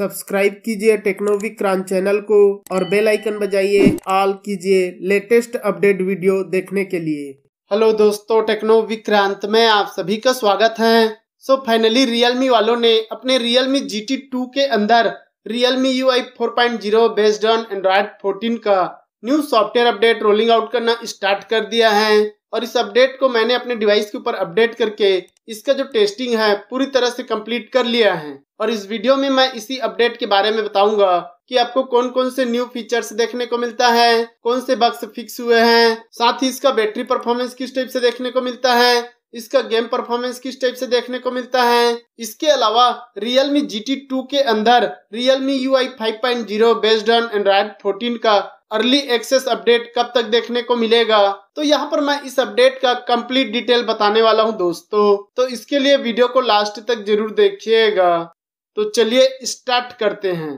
subscribe कीजिए टेक्नोविक crunch channel को और बेल आइकन बजाइए ऑल कीजिए लेटेस्ट अपडेट वीडियो देखने के लिए हेलो दोस्तों टेक्नो विक्रांत में आप सभी का स्वागत है सो फाइनली रियलमी वालों ने अपने रियलमी जी टी टू के अंदर Realme U I four point zero based on Android fourteen का new software update rolling out करना स्टार्ट कर दिया है और इस अपडेट को मैंने अपने डिवाइस के ऊपर अपडेट करके इसका जो टेस्टिंग है पूरी तरह से कंप्लीट कर लिया है और इस वीडियो में मैं इसी अपडेट के बारे में बताऊंगा कि आपको कौन कौन से न्यू फीचर्स देखने को मिलता है कौन से बक्स फिक्स हुए हैं साथ ही इसका बैटरी परफॉर्मेंस किस टाइप से देखने को मिलता है इसका गेम परफॉर्मेंस किस टाइप से देखने को मिलता है इसके अलावा Realme 2 के अंदर Realme UI 5.0 based on Android 14 का अर्ली एक्सेस अपडेट कब तक देखने को मिलेगा तो यहाँ पर मैं इस अपडेट का कंप्लीट डिटेल बताने वाला हूँ दोस्तों तो इसके लिए वीडियो को लास्ट तक जरूर देखिएगा तो चलिए स्टार्ट करते हैं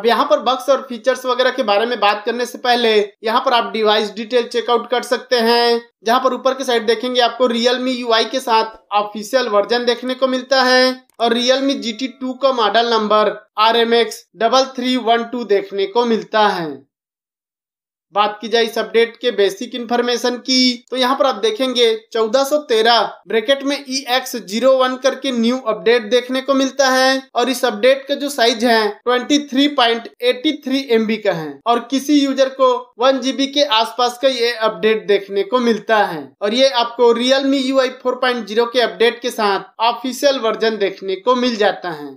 अब यहाँ पर बक्स और फीचर्स वगैरह के बारे में बात करने से पहले यहाँ पर आप डिवाइस डिटेल चेकआउट कर सकते हैं जहाँ पर ऊपर के साइड देखेंगे आपको Realme UI के साथ ऑफिशियल वर्जन देखने को मिलता है और Realme GT2 का model number R M X double three one two देखने को मिलता है बात की जाए इस अपडेट के बेसिक इन्फॉर्मेशन की तो यहाँ पर आप देखेंगे 1413 ब्रैकेट में ई एक्स जीरो वन करके न्यू अपडेट देखने को मिलता है और इस अपडेट का जो साइज है 23.83 एमबी का है और किसी यूजर को वन जीबी के आसपास का ये अपडेट देखने को मिलता है और ये आपको रियल मी यू आई के अपडेट के साथ ऑफिशियल वर्जन देखने को मिल जाता है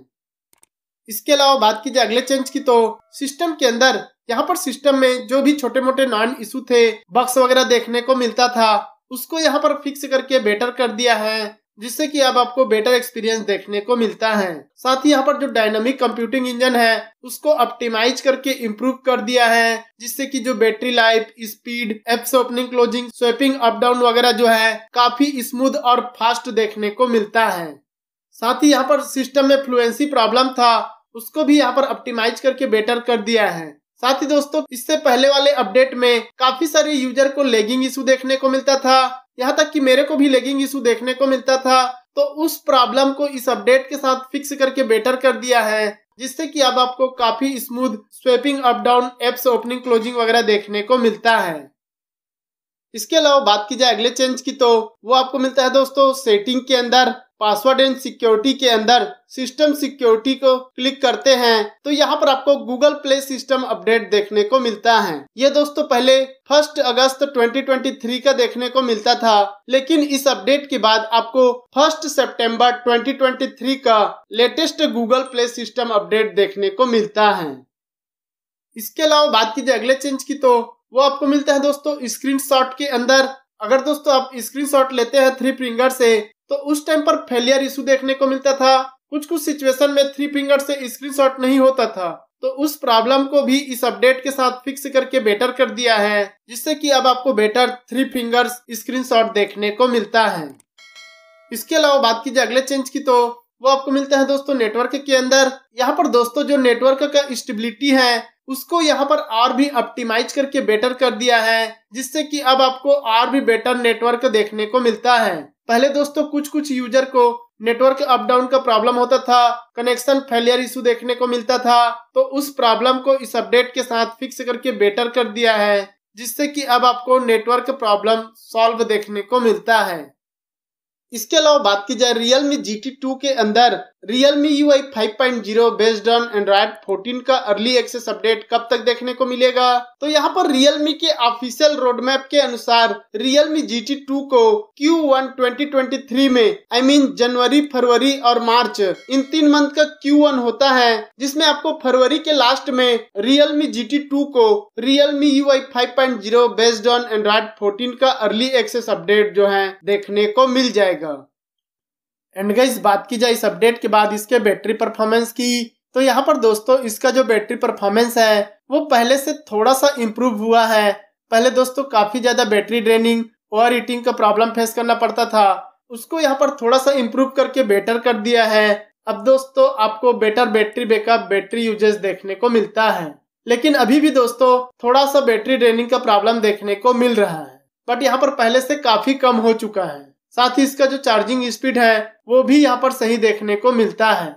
इसके अलावा बात की जाए अगले चेंज की तो सिस्टम के अंदर यहाँ पर सिस्टम में जो भी छोटे मोटे नॉन इशू थे बक्स वगैरह देखने को मिलता था उसको यहाँ पर फिक्स करके बेटर कर दिया है जिससे कि अब आपको बेटर एक्सपीरियंस देखने को मिलता है साथ ही यहाँ पर जो डायनामिक कंप्यूटिंग इंजन है उसको ऑप्टिमाइज करके इम्प्रूव कर दिया है जिससे कि जो battery life speed apps opening closing swiping up down वगैरह जो है काफी स्मूथ और फास्ट देखने को मिलता है साथ ही यहाँ पर सिस्टम में फ्लुएंसी प्रॉब्लम था उसको भी यहाँ पर ऑप्टिमाइज करके बेटर कर दिया है साथ ही दोस्तों इससे पहले वाले अपडेट में काफी सारे यूजर को लेगिंग इशू देखने को मिलता था यहाँ तक कि मेरे को भी लेगिंग इशू देखने को मिलता था तो उस प्रॉब्लम को इस अपडेट के साथ फिक्स करके बेटर कर दिया है जिससे कि अब आपको काफी smooth swiping up down apps opening closing वगैरह देखने को मिलता है इसके अलावा बात की जाए अगले चेंज की तो वो आपको मिलता है दोस्तों सेटिंग के अंदर पासवर्ड एंड सिक्योरिटी के अंदर सिस्टम सिक्योरिटी को क्लिक करते हैं तो यहाँ पर आपको गूगल प्ले सिस्टम अपडेट देखने को मिलता है ये दोस्तों पहले फर्स्ट अगस्त 2023 का देखने को मिलता था लेकिन इस अपडेट के बाद आपको फर्स्ट सितंबर 2023 का latest Google Play system update देखने को मिलता है इसके अलावा बात की जाए अगले चेंज की तो वो आपको मिलता है दोस्तों स्क्रीन के अंदर अगर दोस्तों आप स्क्रीनशॉट लेते हैं थ्री फिंगर से तो उस टाइम पर फेलियर इशू देखने को मिलता था कुछ कुछ सिचुएशन में थ्री फिंगर से स्क्रीन नहीं होता था तो उस प्रॉब्लम को भी इस अपडेट के साथ फिक्स करके बेटर कर दिया है जिससे कि अब आपको बेटर थ्री फिंगर्स स्क्रीनशॉट देखने को मिलता है इसके अलावा बात की जाए अगले चेंज की तो वो आपको मिलता है दोस्तों नेटवर्क के अंदर यहाँ पर दोस्तों जो नेटवर्क का स्टेबिलिटी है उसको यहाँ पर और भी ऑप्टिमाइज करके बेटर कर दिया है जिससे कि अब आपको और भी बेटर नेटवर्क देखने को मिलता है पहले दोस्तों कुछ कुछ यूजर को नेटवर्क अप डाउन का प्रॉब्लम होता था कनेक्शन फेलियर इशू देखने को मिलता था तो उस प्रॉब्लम को इस अपडेट के साथ फिक्स करके बेटर कर दिया है जिससे कि अब आपको नेटवर्क प्रॉब्लम सॉल्व देखने को मिलता है इसके अलावा बात की जाए रियल मी जी के अंदर Realme UI 5.0 based on Android 14 का अर्ली एक्सेस अपडेट कब तक देखने को मिलेगा तो यहाँ पर Realme के ऑफिशियल रोड मैप के अनुसार Realme टू को Q1 2023 में आई I मीन mean जनवरी फरवरी और मार्च इन तीन मंथ का Q1 होता है जिसमें आपको फरवरी के लास्ट में Realme टू को Realme UI 5.0 based on Android fourteen का अर्ली एक्सेस अपडेट जो है देखने को मिल जाएगा एंड गाइस बात की जाए इस अपडेट के बाद इसके बैटरी परफॉर्मेंस की तो यहाँ पर दोस्तों इसका जो बैटरी परफॉर्मेंस है वो पहले से थोड़ा सा इम्प्रूव हुआ है पहले दोस्तों काफी ज्यादा बैटरी ड्रेनिंग ओवर ईटिंग का प्रॉब्लम फेस करना पड़ता था उसको यहाँ पर थोड़ा सा इम्प्रूव करके बेटर कर दिया है अब दोस्तों आपको better battery backup battery usage देखने को मिलता है लेकिन अभी भी दोस्तों थोड़ा सा बैटरी ड्रेनिंग का प्रॉब्लम देखने को मिल रहा है बट यहाँ पर पहले से काफी कम हो चुका है साथ ही इसका जो चार्जिंग स्पीड है वो भी यहाँ पर सही देखने को मिलता है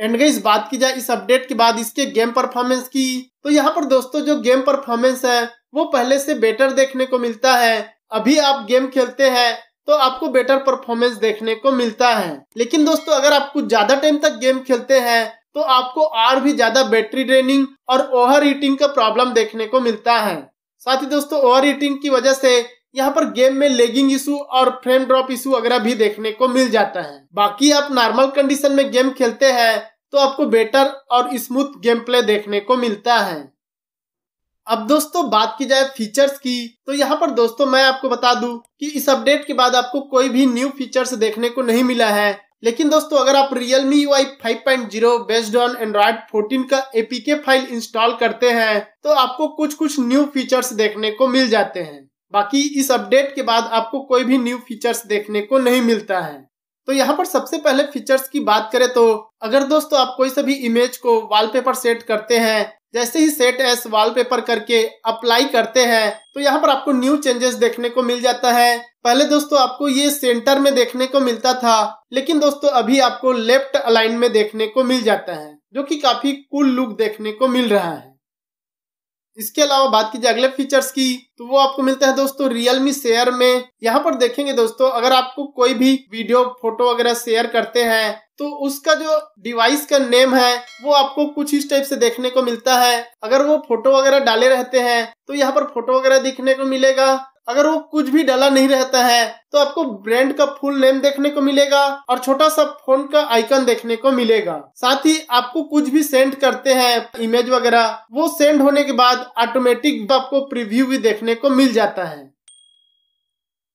एंड गई बात की जाए इस अपडेट के बाद इसके गेम परफॉर्मेंस की तो यहाँ पर दोस्तों जो गेम परफॉर्मेंस है वो पहले से बेटर देखने को मिलता है अभी आप गेम खेलते हैं तो आपको बेटर परफॉर्मेंस देखने को मिलता है लेकिन दोस्तों अगर आप कुछ ज्यादा टाइम तक गेम खेलते हैं तो आपको और भी ज्यादा बैटरी ड्रेनिंग और ओवर ईटिंग का प्रॉब्लम देखने को मिलता है साथ ही दोस्तों ओवर ईटिंग की वजह से यहाँ पर गेम में लेगिंग इशू और फ्रेम ड्रॉप इशू वगैरह भी देखने को मिल जाता है बाकी आप नॉर्मल कंडीशन में गेम खेलते हैं तो आपको बेटर और स्मूथ गेम प्ले देखने को मिलता है अब दोस्तों बात की जाए फीचर्स की तो यहाँ पर दोस्तों मैं आपको बता दूं कि इस अपडेट के बाद आपको कोई भी न्यू फीचर्स देखने को नहीं मिला है लेकिन दोस्तों अगर आप Realme UI 5.0 based on Android 14 का APK फाइल इंस्टॉल करते हैं तो आपको कुछ कुछ न्यू फीचर्स देखने को मिल जाते हैं बाकी इस अपडेट के बाद आपको कोई भी न्यू फीचर्स देखने को नहीं मिलता है तो यहाँ पर सबसे पहले फीचर्स की बात करें तो अगर दोस्तों आप कोई सभी इमेज को वॉलपेपर सेट करते हैं जैसे ही सेट एस वॉलपेपर करके अप्लाई करते हैं तो यहाँ पर आपको न्यू चेंजेस देखने को मिल जाता है पहले दोस्तों आपको ये सेंटर में देखने को मिलता था लेकिन दोस्तों अभी आपको लेफ्ट अलाइन में देखने को मिल जाता है जो कि काफी कूल लुक देखने को मिल रहा है इसके अलावा बात की जाए अगले फीचर्स की तो वो आपको मिलते हैं दोस्तों रियलमी शेयर में यहाँ पर देखेंगे दोस्तों अगर आपको कोई भी वीडियो फोटो वगैरह शेयर करते हैं तो उसका जो डिवाइस का नेम है वो आपको कुछ इस टाइप से देखने को मिलता है अगर वो फोटो वगैरह डाले रहते हैं तो यहाँ पर फोटो वगैरह दिखने को मिलेगा अगर वो कुछ भी डाला नहीं रहता है तो आपको ब्रांड का फुल नेम देखने को मिलेगा और छोटा सा फोन का आइकन देखने को मिलेगा साथ ही आपको कुछ भी सेंड करते हैं इमेज वगैरह वो सेंड होने के बाद ऑटोमेटिक आपको प्रीव्यू भी देखने को मिल जाता है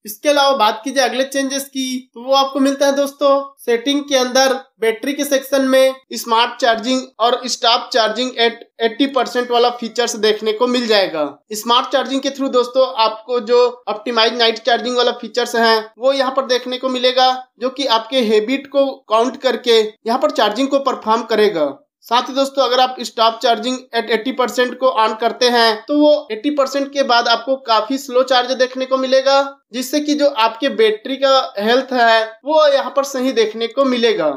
इसके अलावा बात की जाए अगले चेंजेस की तो वो आपको मिलता है दोस्तों सेटिंग के अंदर बैटरी के सेक्शन में स्मार्ट चार्जिंग और स्टॉप चार्जिंग एट 80 परसेंट वाला फीचर्स देखने को मिल जाएगा स्मार्ट चार्जिंग के थ्रू दोस्तों आपको जो ऑप्टिमाइज नाइट चार्जिंग वाला फीचर्स हैं वो यहाँ पर देखने को मिलेगा जो कि आपके हैबिट को काउंट करके यहाँ पर चार्जिंग को परफॉर्म करेगा साथ ही दोस्तों अगर आप स्टॉप चार्जिंग एट 80 परसेंट को ऑन करते हैं तो वो 80 परसेंट के बाद आपको काफी स्लो चार्ज देखने को मिलेगा जिससे कि जो आपके बैटरी का हेल्थ है वो यहाँ पर सही देखने को मिलेगा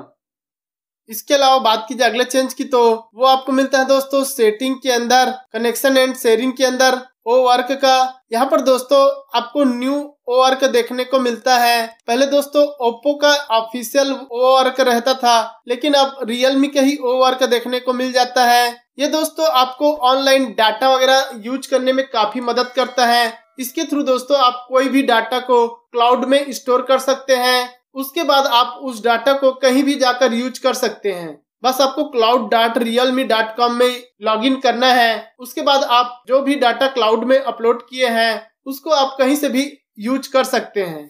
इसके अलावा बात की जाए अगले चेंज की तो वो आपको मिलता है दोस्तों सेटिंग के अंदर कनेक्शन एंड शेयरिंग के अंदर ओ वर्क का यहाँ पर दोस्तों आपको न्यू ओ आर्क देखने को मिलता है पहले दोस्तों ओप्पो का ऑफिशियल ओ आर्क रहता था लेकिन अब रियलमी का ही ओ आर्क देखने को मिल जाता है ये दोस्तों आपको ऑनलाइन डाटा वगैरह यूज करने में काफी मदद करता है इसके थ्रू दोस्तों आप कोई भी डाटा को क्लाउड में स्टोर कर सकते हैं उसके बाद आप उस डाटा को कहीं भी जाकर यूज कर सकते हैं बस आपको cloud dot Realme dot com में लॉग इन करना है उसके बाद आप जो भी डाटा क्लाउड में अपलोड किए हैं उसको आप कहीं से भी यूज कर सकते हैं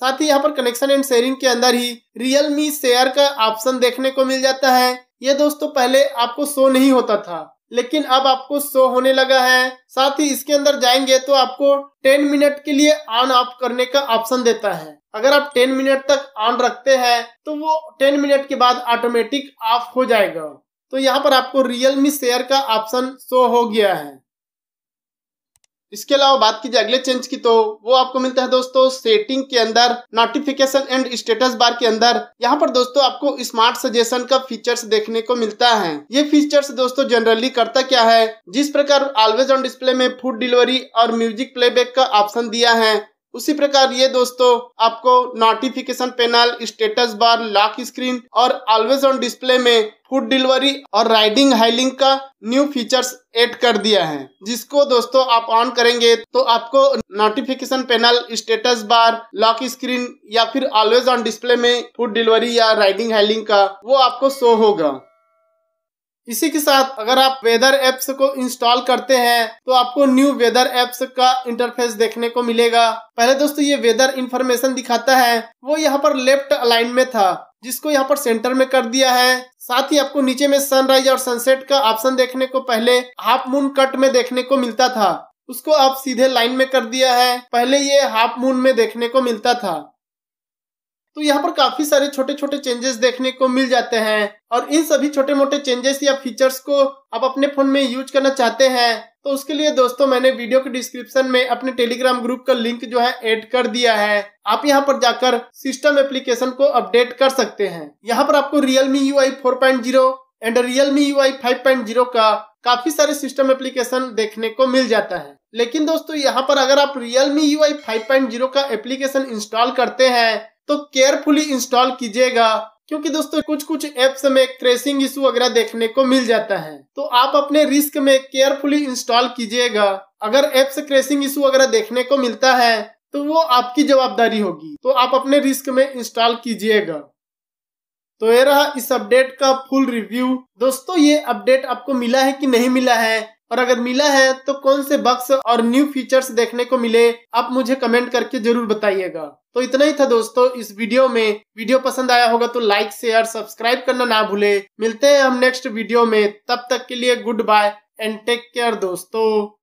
साथ ही यहाँ पर कनेक्शन एंड शेयरिंग के अंदर ही रियल मी शेयर का ऑप्शन देखने को मिल जाता है ये दोस्तों पहले आपको शो नहीं होता था लेकिन अब आपको शो होने लगा है साथ ही इसके अंदर जाएंगे तो आपको टेन मिनट के लिए ऑन ऑफ करने का ऑप्शन देता है अगर आप 10 मिनट तक ऑन रखते हैं तो वो 10 मिनट के बाद ऑटोमेटिक ऑफ हो जाएगा तो यहाँ पर आपको रियलमी शेयर का ऑप्शन शो हो गया है इसके अलावा बात की जाए अगले चेंज की तो वो आपको मिलता है दोस्तों सेटिंग के अंदर नोटिफिकेशन एंड स्टेटस बार के अंदर यहाँ पर दोस्तों आपको स्मार्ट सजेशन का फीचर्स देखने को मिलता है ये फीचर्स दोस्तों जनरली करता क्या है जिस प्रकार ऑलवेज ऑन डिस्प्ले में फूड डिलीवरी और म्यूजिक प्लेबैक का ऑप्शन दिया है उसी प्रकार ये दोस्तों आपको notification panel status bar lock screen और ऑलवेज ऑन डिस्प्ले में फूड डिलीवरी और राइडिंग हाइलिंग का न्यू फीचर्स ऐड कर दिया है जिसको दोस्तों आप ऑन करेंगे तो आपको notification panel status bar lock screen या फिर ऑलवेज ऑन डिस्प्ले में फूड डिलीवरी या राइडिंग हाइलिंग का वो आपको शो होगा इसी के साथ अगर आप वेदर एप्स को इंस्टॉल करते हैं तो आपको न्यू वेदर एप्स का इंटरफेस देखने को मिलेगा पहले दोस्तों ये वेदर इंफॉर्मेशन दिखाता है वो यहाँ पर लेफ्ट अलाइन में था जिसको यहाँ पर सेंटर में कर दिया है साथ ही आपको नीचे में सनराइज और सनसेट का ऑप्शन देखने को पहले हाफ मून कट में देखने को मिलता था उसको आप सीधे लाइन में कर दिया है पहले ये हाफ मून में देखने को मिलता था तो यहाँ पर काफी सारे छोटे छोटे चेंजेस देखने को मिल जाते हैं और इन सभी छोटे मोटे चेंजेस या फीचर्स को आप अपने फोन में यूज करना चाहते हैं तो उसके लिए दोस्तों मैंने वीडियो के डिस्क्रिप्शन में अपने टेलीग्राम ग्रुप का लिंक जो है ऐड कर दिया है आप यहाँ पर जाकर सिस्टम एप्लीकेशन को अपडेट कर सकते हैं यहाँ पर आपको Realme U I four point zero and Realme U I five point zero का काफी सारे सिस्टम एप्लीकेशन देखने को मिल जाता है लेकिन दोस्तों यहाँ पर अगर आप Realme U I five point zero का एप्लीकेशन इंस्टॉल करते हैं तो केयरफुली इंस्टॉल कीजिएगा क्योंकि दोस्तों कुछ कुछ एप्स में क्रेशिंग इशू वगैरह देखने को मिल जाता है तो आप अपने रिस्क में केयरफुली इंस्टॉल कीजिएगा अगर एप्स क्रेशिंग इशू वगैरह देखने को मिलता है तो वो आपकी जवाबदारी होगी तो आप अपने रिस्क में इंस्टॉल कीजिएगा तो ये रहा इस अपडेट का फुल रिव्यू दोस्तों ये अपडेट आपको मिला है कि नहीं मिला है और अगर मिला है तो कौन से बक्स और न्यू फीचर्स देखने को मिले आप मुझे कमेंट करके जरूर बताइएगा तो इतना ही था दोस्तों इस वीडियो में वीडियो पसंद आया होगा तो लाइक शेयर सब्सक्राइब करना ना भूले मिलते हैं हम नेक्स्ट वीडियो में तब तक के लिए goodbye and take care दोस्तों